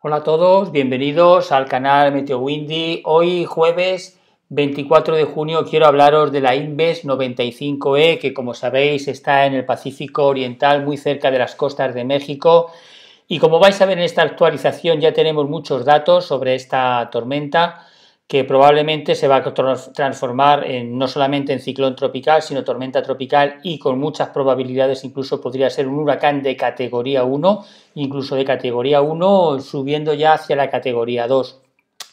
Hola a todos, bienvenidos al canal Meteo Windy. Hoy jueves 24 de junio quiero hablaros de la Inves 95E que como sabéis está en el Pacífico Oriental muy cerca de las costas de México y como vais a ver en esta actualización ya tenemos muchos datos sobre esta tormenta que probablemente se va a transformar no solamente en ciclón tropical, sino tormenta tropical y con muchas probabilidades incluso podría ser un huracán de categoría 1, incluso de categoría 1 subiendo ya hacia la categoría 2.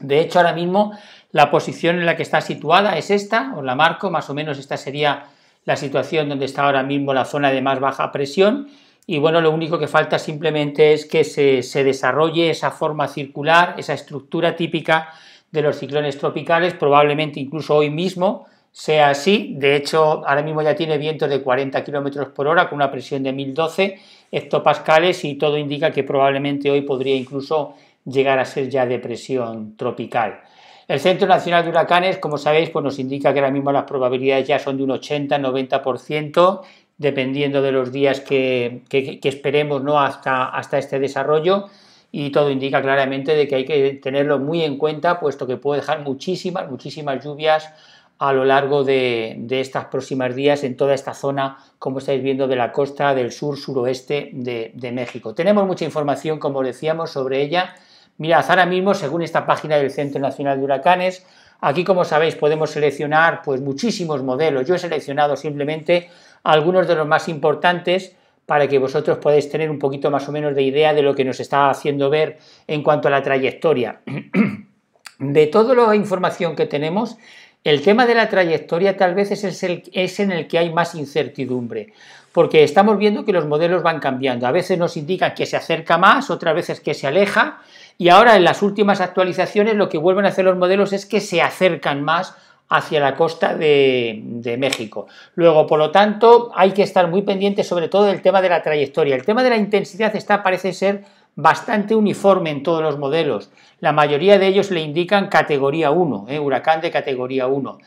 De hecho, ahora mismo la posición en la que está situada es esta, os la marco, más o menos esta sería la situación donde está ahora mismo la zona de más baja presión. Y bueno, lo único que falta simplemente es que se, se desarrolle esa forma circular, esa estructura típica de los ciclones tropicales, probablemente incluso hoy mismo sea así. De hecho, ahora mismo ya tiene vientos de 40 km por hora con una presión de 1012 hectopascales y todo indica que probablemente hoy podría incluso llegar a ser ya depresión tropical. El Centro Nacional de Huracanes, como sabéis, pues nos indica que ahora mismo las probabilidades ya son de un 80-90%, dependiendo de los días que, esperemos ¿no? hasta, hasta este desarrollo y todo indica claramente de que hay que tenerlo muy en cuenta, puesto que puede dejar muchísimas, muchísimas lluvias a lo largo de, estas próximas días en toda esta zona, como estáis viendo, de la costa del sur-suroeste de, México. Tenemos mucha información, como decíamos, sobre ella. Mirad, ahora mismo, según esta página del Centro Nacional de Huracanes, aquí, como sabéis, podemos seleccionar pues, muchísimos modelos. Yo he seleccionado simplemente algunos de los más importantes, para que vosotros podáis tener un poquito más o menos de idea de lo que nos está haciendo ver en cuanto a la trayectoria. De toda la información que tenemos, el tema de la trayectoria tal vez es, el, es en el que hay más incertidumbre, porque estamos viendo que los modelos van cambiando. A veces nos indican que se acerca más, otras veces que se aleja, y ahora en las últimas actualizaciones lo que vuelven a hacer los modelos es que se acercan más hacia la costa de, México. Luego, por lo tanto, hay que estar muy pendiente sobre todo del tema de la trayectoria. El tema de la intensidad está, parece ser, bastante uniforme en todos los modelos. La mayoría de ellos le indican categoría 1, ¿eh? huracán de categoría 1.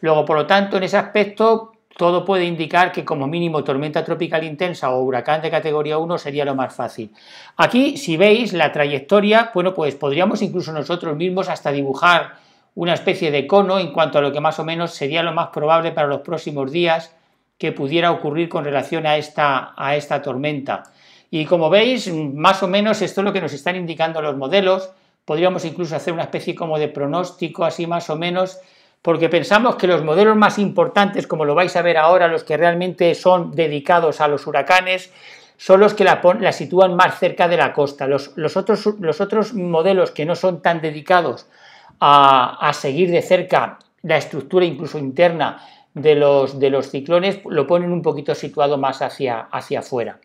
Luego, por lo tanto, en ese aspecto, todo puede indicar que como mínimo tormenta tropical intensa o huracán de categoría 1 sería lo más fácil. Aquí, si veis la trayectoria, bueno, pues podríamos incluso nosotros mismos hasta dibujar una especie de cono en cuanto a lo que más o menos sería lo más probable para los próximos días que pudiera ocurrir con relación a esta, a esta tormenta. Y como veis, más o menos esto es lo que nos están indicando los modelos. Podríamos incluso hacer una especie como de pronóstico, así más o menos, porque pensamos que los modelos más importantes, como lo vais a ver ahora, los que realmente son dedicados a los huracanes, son los que la, sitúan más cerca de la costa. Los, otros, los otros modelos que no son tan dedicados a, seguir de cerca la estructura incluso interna de los, de los, ciclones, lo ponen un poquito situado más hacia, hacia afuera.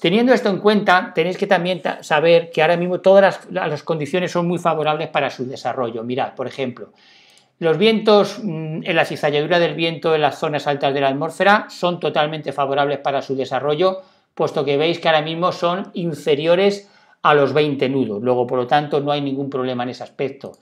Teniendo esto en cuenta, tenéis que también saber que ahora mismo todas las, las, condiciones son muy favorables para su desarrollo. Mirad, por ejemplo, los vientos, mm, en la cizalladura del viento en las zonas altas de la atmósfera son totalmente favorables para su desarrollo, puesto que veis que ahora mismo son inferiores a los 20 nudos. Luego, por lo tanto, no hay ningún problema en ese aspecto.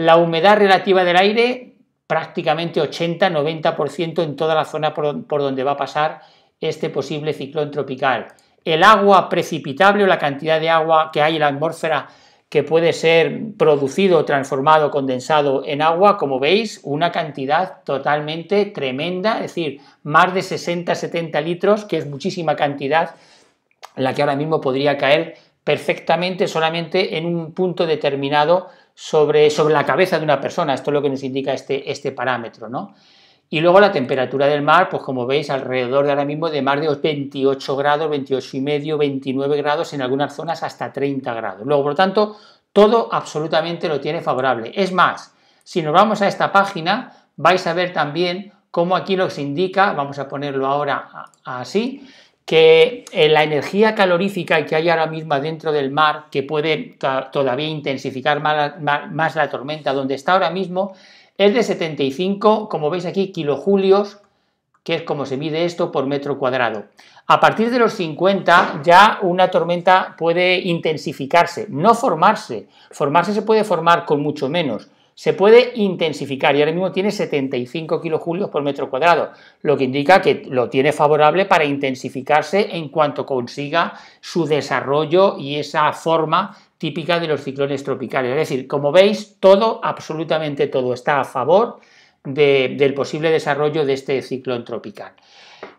La humedad relativa del aire, prácticamente 80-90% en toda la zona por, donde va a pasar este posible ciclón tropical. El agua precipitable o la cantidad de agua que hay en la atmósfera que puede ser producido, transformado, condensado en agua, como veis, una cantidad totalmente tremenda, es decir, más de 60-70 litros, que es muchísima cantidad, la que ahora mismo podría caer perfectamente solamente en un punto determinado sobre, sobre la cabeza de una persona. Esto es lo que nos indica este, este parámetro, ¿no? Y luego la temperatura del mar, pues como veis, alrededor de ahora mismo de más de 28 grados, 28 y medio, 29 grados, en algunas zonas hasta 30 grados. Luego, por lo tanto, todo absolutamente lo tiene favorable. Es más, si nos vamos a esta página, vais a ver también cómo aquí lo indica, vamos a ponerlo ahora así, que eh, la energía calorífica que hay ahora mismo dentro del mar, que puede todavía intensificar más la tormenta, donde está ahora mismo, es de 75, como veis aquí, kilojulios, que es como se mide esto por metro cuadrado. A partir de los 50 ya una tormenta puede intensificarse, no formarse. Formarse se puede formar con mucho menos, se puede intensificar y ahora mismo tiene 75 kilojulios por metro cuadrado, lo que indica que lo tiene favorable para intensificarse en cuanto consiga su desarrollo y esa forma típica de los ciclones tropicales. Es decir, como veis, todo, absolutamente todo, está a favor del posible desarrollo de este ciclón tropical.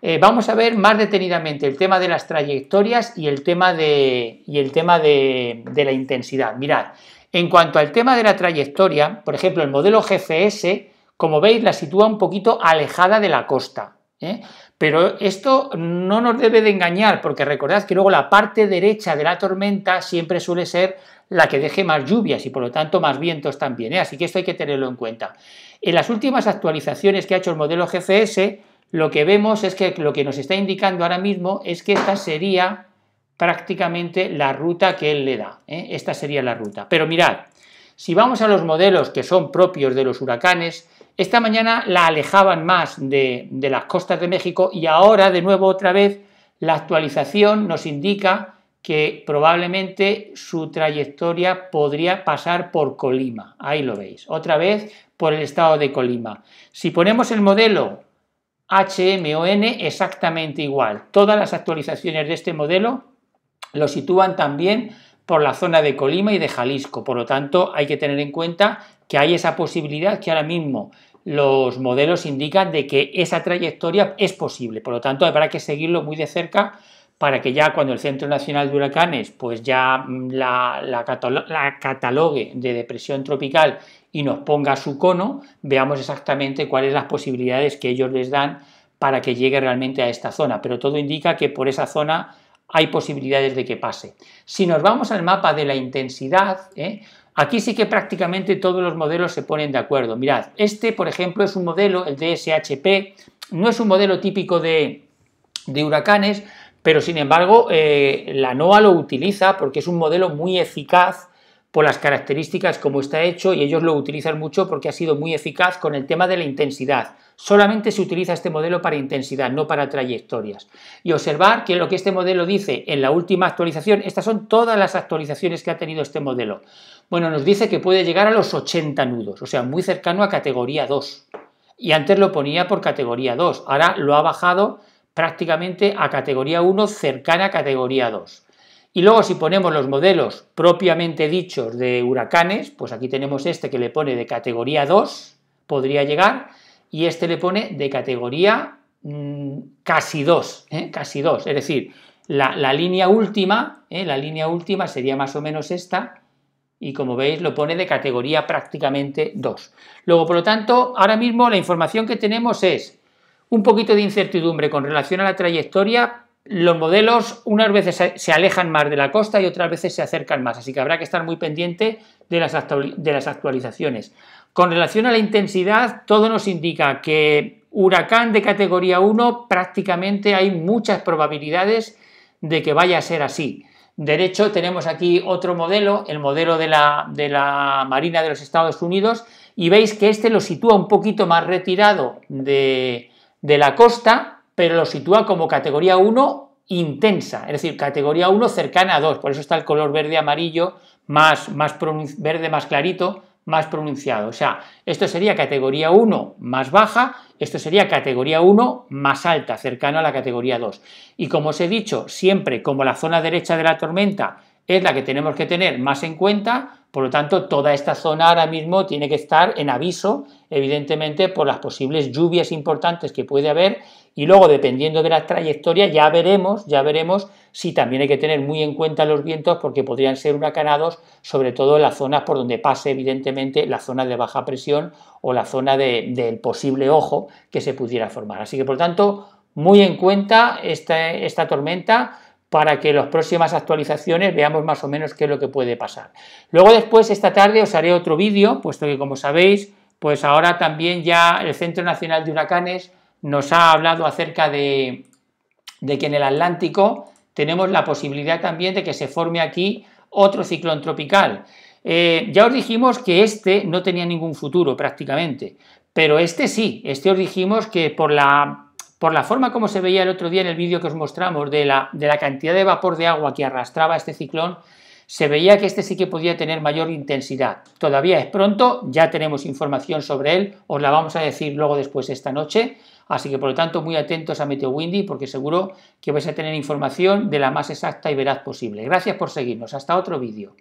Eh, vamos a ver más detenidamente el tema de las trayectorias y el tema de, y el tema de la intensidad. Mirad, en cuanto al tema de la trayectoria, por ejemplo, el modelo GFS, como veis, la sitúa un poquito alejada de la costa. ¿eh? Pero esto no nos debe de engañar, porque recordad que luego la parte derecha de la tormenta siempre suele ser la que deje más lluvias y por lo tanto más vientos también. ¿eh? Así que esto hay que tenerlo en cuenta. En las últimas actualizaciones que ha hecho el modelo GFS, lo que vemos es que lo que nos está indicando ahora mismo es que esta sería prácticamente la ruta que él le da. ¿eh? Esta sería la ruta. Pero mirad, si vamos a los modelos que son propios de los huracanes, esta mañana la alejaban más de, de las costas de México y ahora, de nuevo, otra vez, la actualización nos indica que probablemente su trayectoria podría pasar por Colima. Ahí lo veis. Otra vez por el estado de Colima. Si ponemos el modelo HMON, exactamente igual. Todas las actualizaciones de este modelo lo sitúan también por la zona de Colima y de Jalisco. Por lo tanto, hay que tener en cuenta que hay esa posibilidad que ahora mismo los modelos indican de que esa trayectoria es posible. Por lo tanto, habrá que seguirlo muy de cerca para que ya cuando el Centro Nacional de Huracanes pues ya mm, la, catalogue de depresión tropical y nos ponga su cono, veamos exactamente cuáles las posibilidades que ellos les dan para que llegue realmente a esta zona. Pero todo indica que por esa zona hay posibilidades de que pase. Si nos vamos al mapa de la intensidad, ¿eh? aquí sí que prácticamente todos los modelos se ponen de acuerdo. Mirad, este, por ejemplo, es un modelo, el DSHP, no es un modelo típico de, huracanes, pero sin embargo eh, la NOAA lo utiliza porque es un modelo muy eficaz por las características como está hecho y ellos lo utilizan mucho porque ha sido muy eficaz con el tema de la intensidad. Solamente se utiliza este modelo para intensidad, no para trayectorias. Y observar que lo que este modelo dice en la última actualización, estas son todas las actualizaciones que ha tenido este modelo. Bueno, nos dice que puede llegar a los 80 nudos, o sea, muy cercano a categoría 2. Y antes lo ponía por categoría 2, ahora lo ha bajado prácticamente a categoría 1, cercana a categoría 2. Y luego si ponemos los modelos propiamente dichos de huracanes, pues aquí tenemos este que le pone de categoría 2, podría llegar, y este le pone de categoría mm, casi 2, ¿eh? casi 2. Es decir, la, línea última, ¿eh? la línea última sería más o menos esta, y como veis lo pone de categoría prácticamente 2. Luego, por lo tanto, ahora mismo la información que tenemos es un poquito de incertidumbre con relación a la trayectoria, los modelos unas veces se alejan más de la costa y otras veces se acercan más, así que habrá que estar muy pendiente de las, actualizaciones. Con relación a la intensidad, todo nos indica que huracán de categoría 1 prácticamente hay muchas probabilidades de que vaya a ser así. De hecho, tenemos aquí otro modelo, el modelo de la, Marina de los Estados Unidos, y veis que este lo sitúa un poquito más retirado de la costa, pero lo sitúa como categoría 1 intensa, es decir, categoría 1 cercana a 2, por eso está el color verde-amarillo más, más verde más clarito, más pronunciado. O sea, esto sería categoría 1 más baja, esto sería categoría 1 más alta, cercano a la categoría 2. Y como os he dicho, siempre como la zona derecha de la tormenta es la que tenemos que tener más en cuenta, por lo tanto, toda esta zona ahora mismo tiene que estar en aviso, evidentemente, por las posibles lluvias importantes que puede haber y luego, dependiendo de la trayectoria, ya veremos, ya veremos si también hay que tener muy en cuenta los vientos porque podrían ser huracanados, sobre todo en las zonas por donde pase, evidentemente, la zona de baja presión o la zona del posible ojo que se pudiera formar. Así que, por lo tanto, muy en cuenta esta, esta tormenta para que las próximas actualizaciones veamos más o menos qué es lo que puede pasar. Luego después, esta tarde, os haré otro vídeo, puesto que como sabéis, pues ahora también ya el Centro Nacional de Huracanes nos ha hablado acerca de, que en el Atlántico tenemos la posibilidad también de que se forme aquí otro ciclón tropical. Eh, ya os dijimos que este no tenía ningún futuro prácticamente, pero este sí, este os dijimos que por la por la forma como se veía el otro día en el vídeo que os mostramos de la, de la cantidad de vapor de agua que arrastraba este ciclón, se veía que este sí que podía tener mayor intensidad. Todavía es pronto, ya tenemos información sobre él, os la vamos a decir luego después esta noche, así que por lo tanto muy atentos a Meteo Windy porque seguro que vais a tener información de la más exacta y veraz posible. Gracias por seguirnos, hasta otro vídeo.